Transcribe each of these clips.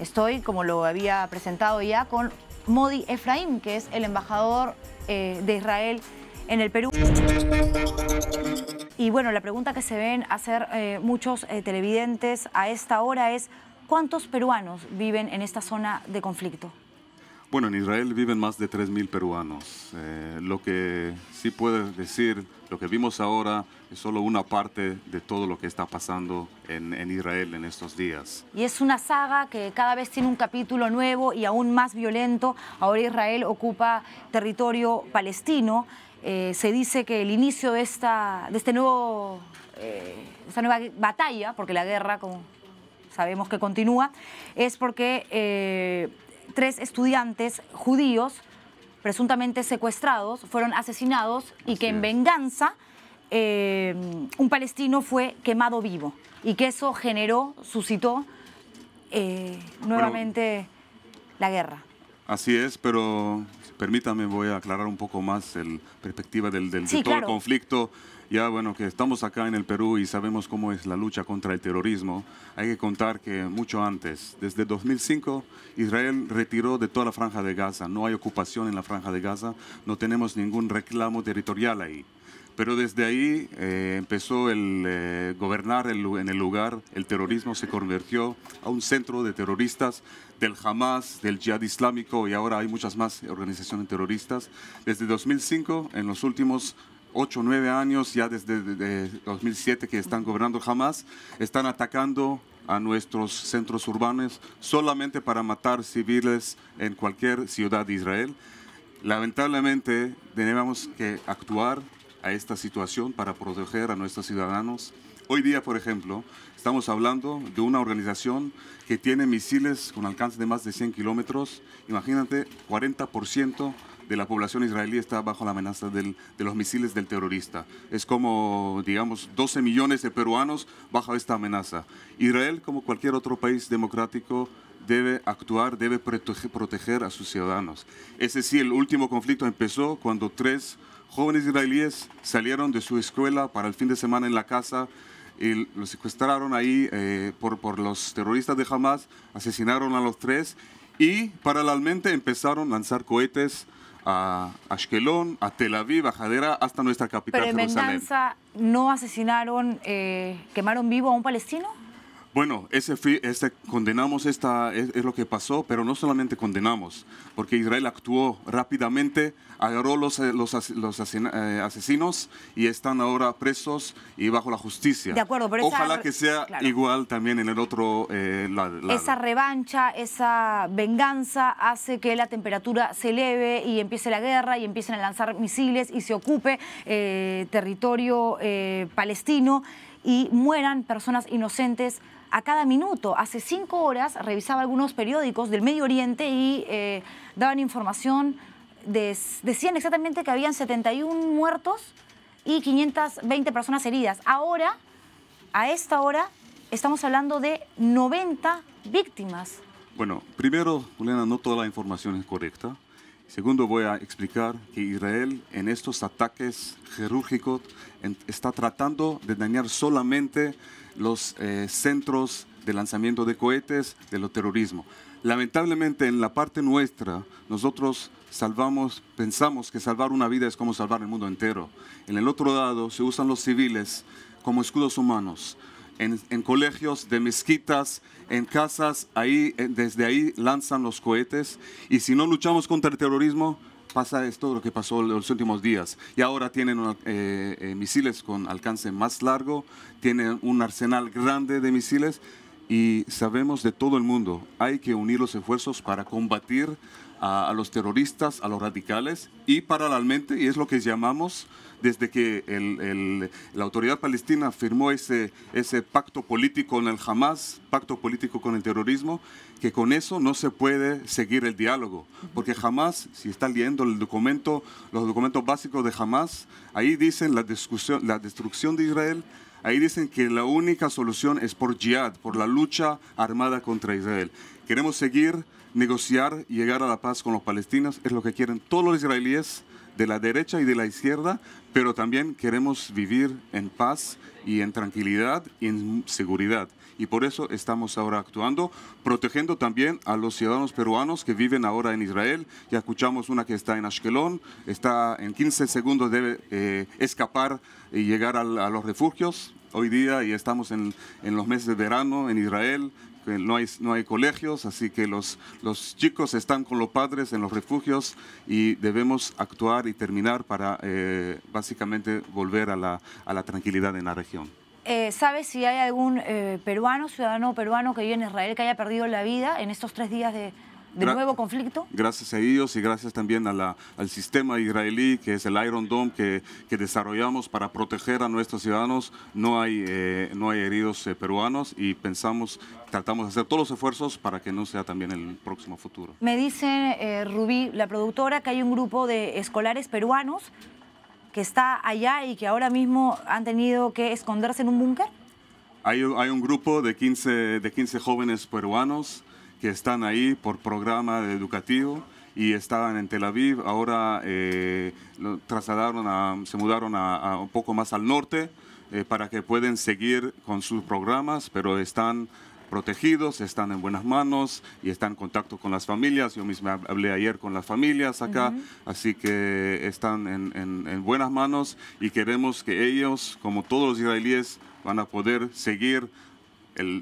Estoy, como lo había presentado ya, con Modi Efraín, que es el embajador eh, de Israel en el Perú. Y bueno, la pregunta que se ven hacer eh, muchos eh, televidentes a esta hora es, ¿cuántos peruanos viven en esta zona de conflicto? Bueno, en Israel viven más de 3.000 peruanos. Eh, lo que sí puedes decir, lo que vimos ahora es solo una parte de todo lo que está pasando en, Israel en estos días. Y es una saga que cada vez tiene un capítulo nuevo y aún más violento. Ahora Israel ocupa territorio palestino. Eh, se dice que el inicio de esta, de este nuevo, eh, esta nueva batalla, porque la guerra, como sabemos que continúa, es porque tres estudiantes judíos presuntamente secuestrados fueron asesinados y que en venganza eh, un palestino fue quemado vivo y que eso generó, suscitó eh, nuevamente la guerra. Así es, pero permítame, voy a aclarar un poco más la perspectiva del, conflicto. Ya, bueno, que estamos acá en el Perú y sabemos cómo es la lucha contra el terrorismo. Hay que contar que mucho antes, desde 2005, Israel retiró de toda la franja de Gaza. No hay ocupación en la franja de Gaza, no tenemos ningún reclamo territorial ahí. Pero desde ahí eh, empezó el eh, gobernar en el lugar, el terrorismo se convirtió a un centro de terroristas del Hamas, del Jihad Islámico y ahora hay muchas más organizaciones terroristas. Desde 2005, en los últimos 8 o 9 años, ya desde 2007 que están gobernando Hamas, están atacando a nuestros centros urbanos solamente para matar civiles en cualquier ciudad de Israel. Lamentablemente tenemos que actuar a esta situación para proteger a nuestros ciudadanos. Hoy día, por ejemplo, estamos hablando de una organización que tiene misiles con alcance de más de 100 kilómetros. Imagínate, 40% de la población israelí está bajo la amenaza de los misiles del terrorista. Es como, digamos, 12 millones de peruanos bajo esta amenaza. Israel, como cualquier otro país democrático, debe actuar, debe proteger a sus ciudadanos. Ese sí, el último conflicto empezó cuando tres jóvenes israelíes salieron de su escuela para el fin de semana en la casa y los secuestraron ahí eh, por, por los terroristas de Hamas, asesinaron a los tres y paralelamente empezaron a lanzar cohetes a Ashkelon, a Tel Aviv, a hasta nuestra capital, Pero en no asesinaron, eh, quemaron vivo a un palestino? Bueno, ese, este, condenamos esta, es, lo que pasó, pero no solamente condenamos, porque Israel actuó rápidamente, agarró los, eh, los, eh, asesinos y están ahora presos y bajo la justicia. De acuerdo, pero Ojalá que sea igual también en el otro eh, lado. Esa revancha, esa venganza hace que la temperatura se eleve y empiece la guerra y empiecen a lanzar misiles y se ocupe territorio palestino y mueran personas inocentes a cada minuto. Hace cinco horas revisaba algunos periódicos del Medio Oriente y eh, daban información, decían exactamente que habían 71 muertos y 520 personas heridas. Ahora, a esta hora, estamos hablando de 90 víctimas. Bueno, primero, Juliana, no toda la información es correcta. Segundo, voy a explicar que Israel en estos ataques quirúrgicos está tratando de dañar solamente los eh, centros de lanzamiento de cohetes de los terrorismo. Lamentablemente en la parte nuestra nosotros salvamos, pensamos que salvar una vida es como salvar el mundo entero. En el otro lado se usan los civiles como escudos humanos en, colegios, de mezquitas, en casas, ahí, eh, desde ahí lanzan los cohetes. Y si no luchamos contra el terrorismo, pasa esto, lo que pasó en los últimos días. Y ahora tienen eh, eh, misiles con alcance más largo, tienen un arsenal grande de misiles y sabemos de todo el mundo, hay que unir los esfuerzos para combatir a, los terroristas, a los radicales y paralelamente, y es lo que llamamos desde que la autoridad palestina firmó ese, pacto político con el Hamas, pacto político con el terrorismo, que con eso no se puede seguir el diálogo, porque Hamas, si están leyendo el documento, los documentos básicos de Hamas, ahí dicen la destrucción de Israel, Ahí dicen que la única solución es por jihad, por la lucha armada contra Israel. Queremos seguir, negociar, llegar a la paz con los palestinos. Es lo que quieren todos los israelíes de la derecha y de la izquierda, pero también queremos vivir en paz y en tranquilidad y en seguridad y por eso estamos ahora actuando, protegiendo también a los ciudadanos peruanos que viven ahora en Israel. Ya escuchamos una que está en Ashkelon, está en 15 segundos debe eh, escapar y llegar a los refugios. Hoy día y estamos en, los meses de verano en Israel, no hay, no hay colegios, así que los, chicos están con los padres en los refugios y debemos actuar y terminar para eh, básicamente volver a la, a la tranquilidad en la región. Eh, ¿Sabe si hay algún eh, peruano, ciudadano peruano que vive en Israel que haya perdido la vida en estos tres días de, nuevo conflicto? Gracias a ellos y gracias también al sistema israelí, que es el Iron Dome, que, desarrollamos para proteger a nuestros ciudadanos. No hay, eh, no hay heridos peruanos y pensamos, tratamos de hacer todos los esfuerzos para que no sea también el próximo futuro. Me dice Rubí, la productora, que hay un grupo de escolares peruanos que está allá y que ahora mismo han tenido que esconderse en un búnker? Hay, un grupo de 15, de 15 jóvenes peruanos que están ahí por programa educativo y estaban en Tel Aviv, ahora eh, trasladaron a, se mudaron a, un poco más al norte eh, para que puedan seguir con sus programas, pero están protegidos, están en buenas manos y están en contacto con las familias. Yo mismo hablé ayer con las familias acá, así que están en, buenas manos y queremos que ellos, como todos los israelíes, van a poder seguir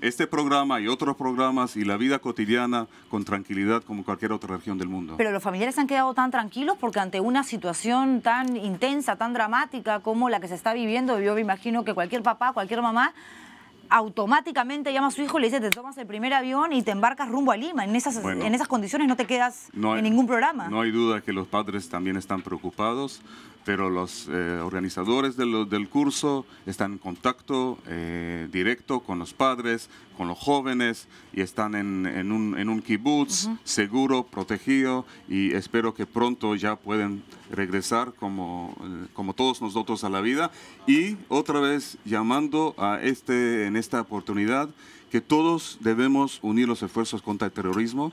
este programa y otros programas y la vida cotidiana con tranquilidad como cualquier otra región del mundo. Pero los familiares han quedado tan tranquilos porque ante una situación tan intensa, tan dramática como la que se está viviendo, yo me imagino que cualquier papá, cualquier mamá automáticamente llama a su hijo le dice, te tomas el primer avión y te embarcas rumbo a Lima. En esas, en esas condiciones no te quedas en ningún programa. No hay duda que los padres también están preocupados pero los eh, organizadores del curso están en contacto eh, directo con los padres, con los jóvenes y están en, un, kibutz seguro, protegido y espero que pronto ya pueden regresar como, eh, como todos nosotros a la vida y otra vez llamando a este, en esta oportunidad que todos debemos unir los esfuerzos contra el terrorismo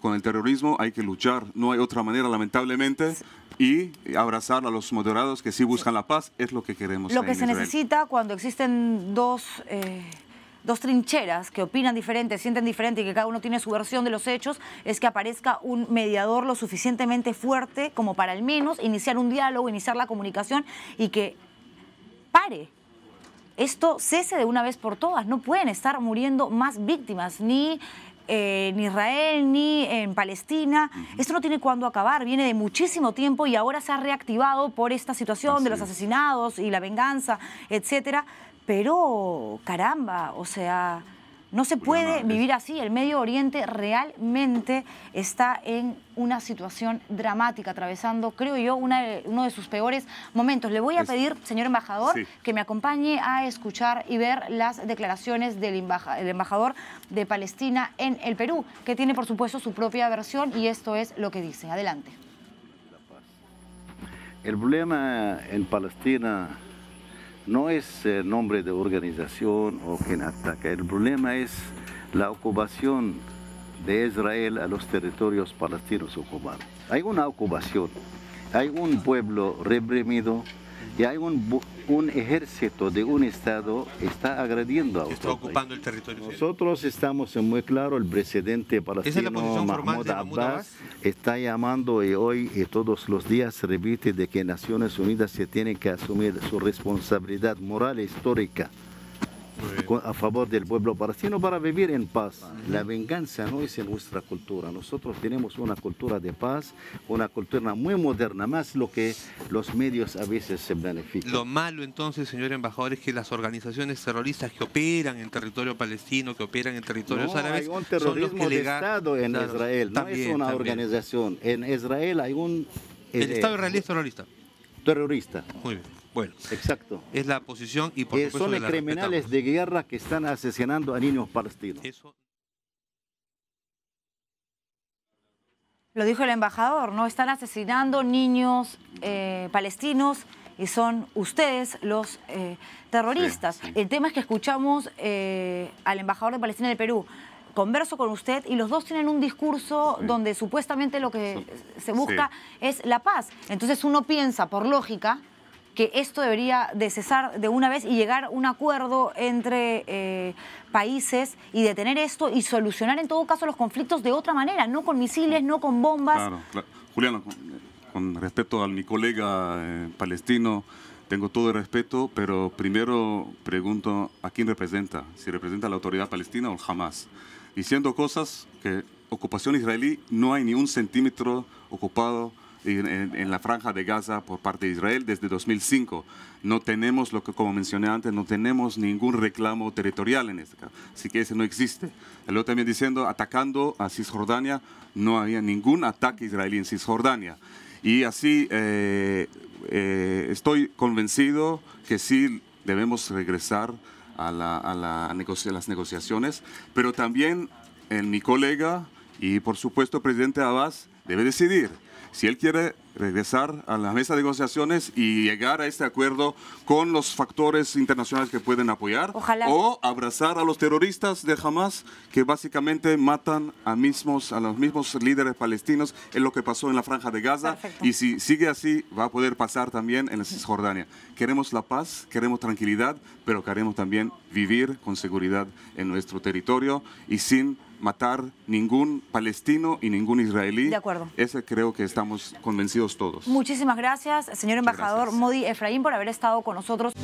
con el terrorismo hay que luchar, no hay otra manera, lamentablemente y abrazar a los moderados que sí buscan la paz, es lo que queremos. Lo que se necesita cuando existen dos... Eh, dos trincheras que opinan diferente, sienten diferente y que cada uno tiene su versión de los hechos, es que aparezca un mediador lo suficientemente fuerte como para al menos iniciar un diálogo, iniciar la comunicación y que pare. Esto cese de una vez por todas. No pueden estar muriendo más víctimas, ni en Israel ni en Palestina. Esto no tiene cuándo acabar, viene de muchísimo tiempo y ahora se ha reactivado por esta situación de los asesinados y la venganza, etcétera. Pero, caramba, o sea, no se puede vivir así. El Medio Oriente realmente está en una situación dramática, atravesando, creo yo, uno de sus peores momentos. Le voy a pedir, señor embajador, que me acompañe a escuchar y ver las declaraciones del embajador de Palestina en el Perú, que tiene, por supuesto, su propia versión y esto es lo que dice. Adelante. El problema en Palestina no es nombre de organización o quien ataca, el problema es la ocupación de Israel a los territorios palestinos ocupados. Hay una ocupación, hay un pueblo reprimido y hay un, ejército de un Estado está agrediendo a otro Está ocupando el territorio. Nosotros estamos muy claro, el presidente palestino Mahmoud Abbas está llamando y hoy y todos los días repite de que Naciones Unidas se tiene que asumir su responsabilidad moral e histórica a favor del pueblo palestino para vivir en paz. La venganza no es en nuestra cultura. Nosotros tenemos una cultura de paz, una cultura muy moderna, más lo que los medios a veces se benefician. Lo malo entonces, señor embajador, es que las organizaciones terroristas que operan en territorio palestino, que operan en territorios no, árabes, terrorismo son en Israel, no es una organización. En Israel hay un... el eh, Estado israelí es terrorista. Terrorista. Muy bien. Bueno, exacto. Es la posición y por eh, Son los criminales de guerra que están asesinando a niños palestinos. Lo dijo el embajador, ¿no? Están asesinando niños eh, palestinos y son ustedes los eh, terroristas. El tema es que escuchamos al embajador de Palestina del Perú converso con usted y los dos tienen un discurso donde supuestamente lo que se busca es la paz. Entonces uno piensa, por lógica, que esto debería de cesar de una vez y llegar a un acuerdo entre eh, países y detener esto y solucionar en todo caso los conflictos de otra manera, no con misiles, no con bombas. Claro, con, respecto a mi colega eh, palestino, tengo todo el respeto, pero primero pregunto a quién representa, si representa la autoridad palestina o jamás, diciendo cosas que ocupación israelí no hay ni un centímetro ocupado en, la franja de Gaza por parte de Israel desde 2005. No tenemos, lo que, como mencioné antes, no tenemos ningún reclamo territorial en este caso. Así que ese no existe. Luego también diciendo, atacando a Cisjordania, no había ningún ataque israelí en Cisjordania. Y así eh, eh, estoy convencido que sí debemos regresar a, la, a, las negociaciones, pero también mi colega y por supuesto presidente Abbas debe decidir si él quiere regresar a la mesa de negociaciones y llegar a este acuerdo con los factores internacionales que pueden apoyar o abrazar a los terroristas de Hamas que básicamente matan a mismos a los mismos líderes palestinos en lo que pasó en la franja de Gaza y si sigue así va a poder pasar también en Cisjordania. Queremos la paz, queremos tranquilidad, pero queremos también vivir con seguridad en nuestro territorio y sin matar ningún palestino y ningún israelí. De acuerdo. Ese creo que estamos convencidos todos. Muchísimas gracias, señor embajador Modi Efraín, por haber estado con nosotros.